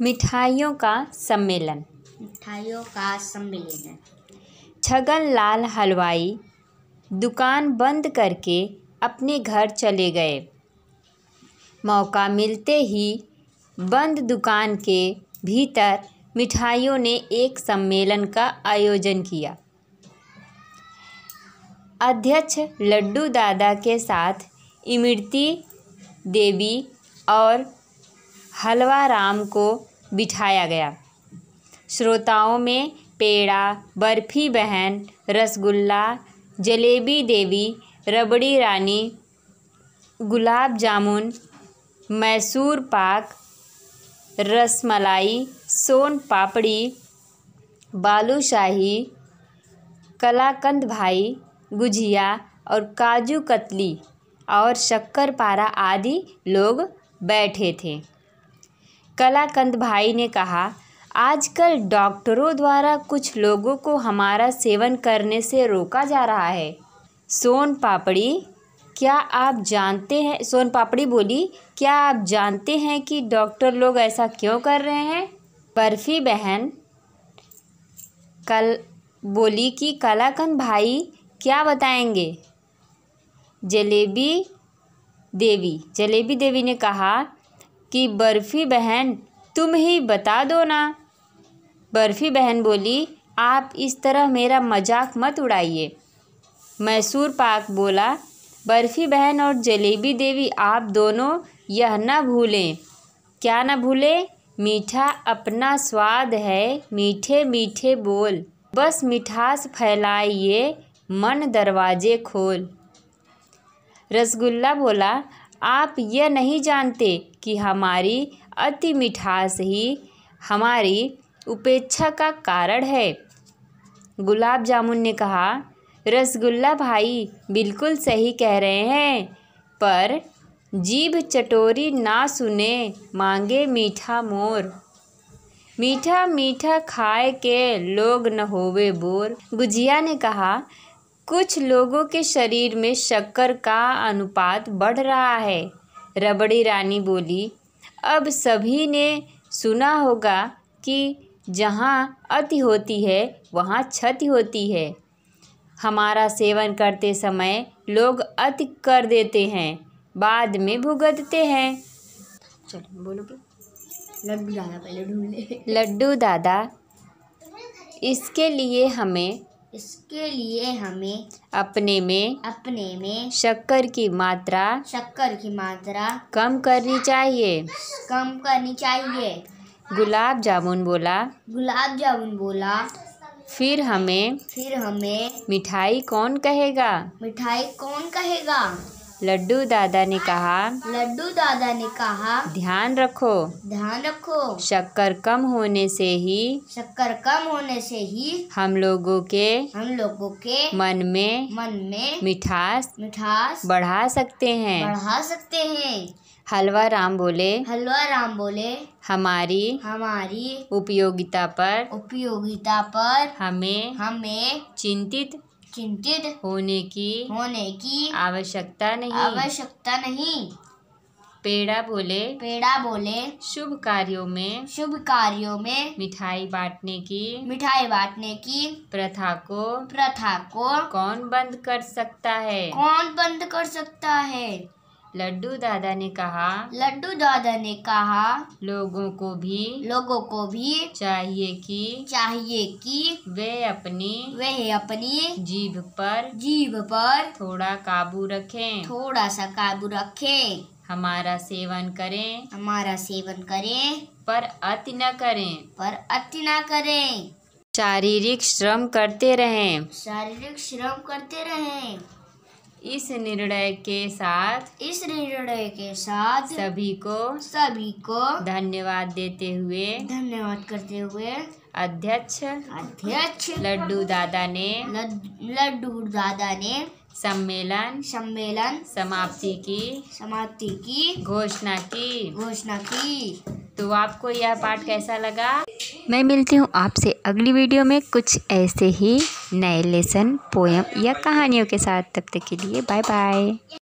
मिठाइयों का सम्मेलन मिठाइयों का सम्मेलन छगन लाल हलवाई दुकान बंद करके अपने घर चले गए मौका मिलते ही बंद दुकान के भीतर मिठाइयों ने एक सम्मेलन का आयोजन किया अध्यक्ष लड्डू दादा के साथ इमरती देवी और हलवा राम को बिठाया गया श्रोताओं में पेड़ा बर्फी बहन रसगुल्ला जलेबी देवी रबड़ी रानी गुलाब जामुन मैसूर पाक रसमलाई सोन पापड़ी बालूशाही कलाकंद भाई गुजिया और काजू कतली और शक्कर पारा आदि लोग बैठे थे कलाकंद भाई ने कहा आजकल डॉक्टरों द्वारा कुछ लोगों को हमारा सेवन करने से रोका जा रहा है सोन पापड़ी क्या आप जानते हैं सोन पापड़ी बोली क्या आप जानते हैं कि डॉक्टर लोग ऐसा क्यों कर रहे हैं बर्फ़ी बहन कल बोली कि कलाकंद भाई क्या बताएंगे जलेबी देवी जलेबी देवी ने कहा कि बर्फ़ी बहन तुम ही बता दो ना बर्फ़ी बहन बोली आप इस तरह मेरा मजाक मत उड़ाइए मैसूर पाक बोला बर्फ़ी बहन और जलेबी देवी आप दोनों यह न भूलें क्या न भूलें मीठा अपना स्वाद है मीठे मीठे बोल बस मिठास फैलाइए मन दरवाजे खोल रसगुल्ला बोला आप यह नहीं जानते कि हमारी अति मिठास ही हमारी उपेक्षा का कारण है गुलाब जामुन ने कहा रसगुल्ला भाई बिल्कुल सही कह रहे हैं पर जीभ चटोरी ना सुने मांगे मीठा मोर मीठा मीठा खाए के लोग न होवे बोर गुजिया ने कहा कुछ लोगों के शरीर में शक्कर का अनुपात बढ़ रहा है रबड़ी रानी बोली अब सभी ने सुना होगा कि जहाँ अति होती है वहाँ क्षति होती है हमारा सेवन करते समय लोग अति कर देते हैं बाद में भुगतते हैं चलो लड्डू दादा पहले ढूंढ लड्डू दादा इसके लिए हमें इसके लिए हमें अपने में अपने में शक्कर की मात्रा शक्कर की मात्रा कम करनी चाहिए कम करनी चाहिए गुलाब जामुन बोला गुलाब जामुन बोला फिर हमें फिर हमें मिठाई कौन कहेगा मिठाई कौन कहेगा लड्डू दादा ने कहा लड्डू दादा ने कहा ध्यान रखो ध्यान रखो शक्कर कम होने से ही शक्कर कम होने से ही हम लोगों के हम लोगों के मन में मन में मिठास मिठास बढ़ा सकते हैं बढ़ा सकते हैं हलवा राम बोले हलवा राम बोले हमारी हमारी उपयोगिता पर उपयोगिता पर हमें हमें चिंतित चिंतित होने की होने की आवश्यकता नहीं आवश्यकता नहीं पेड़ा बोले पेड़ा बोले शुभ कार्यों में शुभ कार्यों में मिठाई बांटने की मिठाई बांटने की प्रथा को प्रथा को कौन बंद कर सकता है कौन बंद कर सकता है लड्डू दादा ने कहा लड्डू दादा ने कहा लोगों को भी लोगों को भी चाहिए कि चाहिए कि वे अपनी वे अपनी जीभ पर जीभ पर थोड़ा काबू रखें थोड़ा सा काबू रखें हमारा सेवन करें हमारा सेवन करें पर अति न करें पर अति न करें शारीरिक श्रम करते रहें शारीरिक श्रम करते रहें इस निर्णय के साथ इस निर्णय के साथ सभी को सभी को धन्यवाद देते हुए धन्यवाद करते हुए अध्यक्ष अध्यक्ष लड्डू दादा ने लड्डू दादा ने सम्मेलन सम्मेलन समाप्ति की समाप्ति की घोषणा की घोषणा की तो आपको यह पाठ कैसा लगा मैं मिलती हूँ आपसे अगली वीडियो में कुछ ऐसे ही नए लेसन पोएम या कहानियों के साथ तब तक के लिए बाय बाय